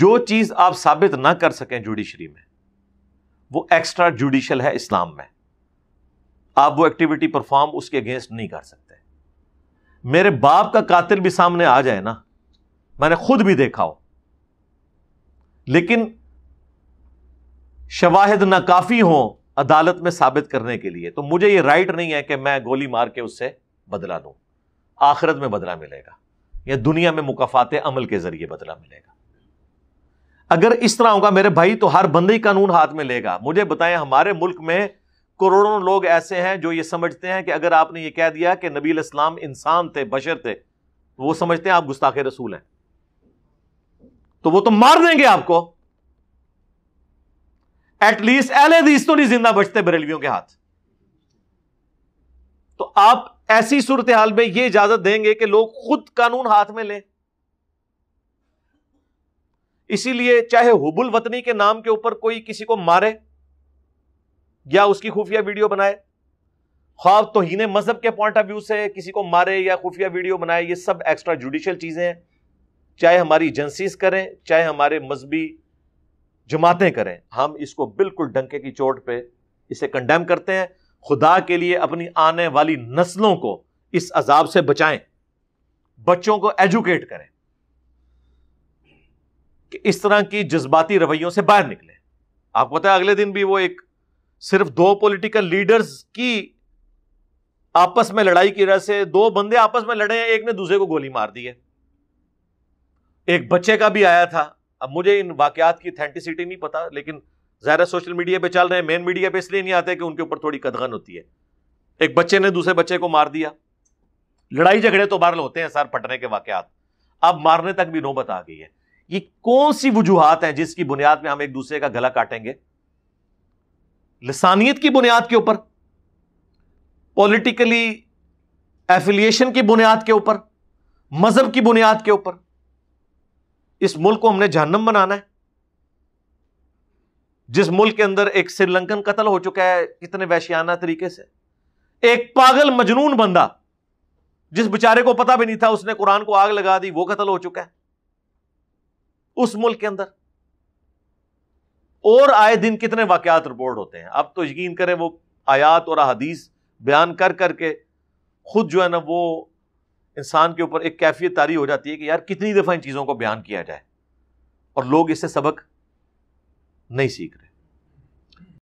जो चीज आप साबित ना कर सकें जुडिशरी में वो एक्स्ट्रा जुडिशल है इस्लाम में आप वो एक्टिविटी परफॉर्म उसके अगेंस्ट नहीं कर सकते मेरे बाप का कातिल भी सामने आ जाए ना मैंने खुद भी देखा हो लेकिन शवाहिद नाकाफी हो अदालत में साबित करने के लिए तो मुझे ये राइट नहीं है कि मैं गोली मार के उससे बदला लूं आखिरत में बदला मिलेगा या दुनिया में मुकाफात अमल के जरिए बदला मिलेगा अगर इस तरह होगा मेरे भाई तो हर बंदे ही कानून हाथ में लेगा मुझे बताएं हमारे मुल्क में करोड़ों लोग ऐसे हैं जो ये समझते हैं कि अगर आपने ये कह दिया कि नबील इस्लाम इंसान थे बशर थे तो वो समझते हैं आप गुस्ताखे रसूल हैं तो वो तो मार देंगे आपको एटलीस्ट एल एदीस तो नहीं जिंदा बचते बरेलवियों के हाथ तो आप ऐसी सूरत हाल में यह इजाजत देंगे कि लोग खुद कानून हाथ में लें इसीलिए चाहे हुबुल वतनी के नाम के ऊपर कोई किसी को मारे या उसकी खुफिया वीडियो बनाए ख्वाब तोहन मजहब के पॉइंट ऑफ व्यू से किसी को मारे या खुफिया वीडियो बनाए ये सब एक्स्ट्रा जुडिशल चीज़ें हैं चाहे हमारी एजेंसीज करें चाहे हमारे मजहबी जमातें करें हम इसको बिल्कुल डंके की चोट पर इसे कंडेम करते हैं खुदा के लिए अपनी आने वाली नस्लों को इस अजाब से बचाएं बच्चों को एजुकेट करें कि इस तरह की जज्बाती रवैयों से बाहर निकले आपको पता है अगले दिन भी वो एक सिर्फ दो पॉलिटिकल लीडर्स की आपस में लड़ाई की वजह से दो बंदे आपस में लड़े हैं एक ने दूसरे को गोली मार दी है एक बच्चे का भी आया था अब मुझे इन वाकयात की अथेंटिसिटी नहीं पता लेकिन ज्यादा सोशल मीडिया पर चल रहे हैं मेन मीडिया पर इसलिए नहीं आते कि उनके ऊपर थोड़ी कदगन होती है एक बच्चे ने दूसरे बच्चे को मार दिया लड़ाई झगड़े तो बहरल होते हैं सर पटने के वाकयात अब मारने तक भी नौबत आ गई है ये कौन सी वजूहत हैं जिसकी बुनियाद में हम एक दूसरे का गला काटेंगे लसानियत की बुनियाद के ऊपर पॉलिटिकली एफिलियशन की बुनियाद के ऊपर मजहब की बुनियाद के ऊपर इस मुल्क को हमने जहनम बनाना है जिस मुल्क के अंदर एक श्रीलंकन कतल हो चुका है कितने वैश्याना तरीके से एक पागल मजनून बंदा जिस बेचारे को पता भी नहीं था उसने कुरान को आग लगा दी वो कतल हो चुका है उस मुल्क के अंदर और आए दिन कितने वाकयात रिपोर्ट होते हैं अब तो यकीन करें वो आयात और अहदीस बयान कर करके खुद जो है ना वो इंसान के ऊपर एक कैफियत तारी हो जाती है कि यार कितनी दफ़ा इन चीज़ों को बयान किया जाए और लोग इससे सबक नहीं सीख रहे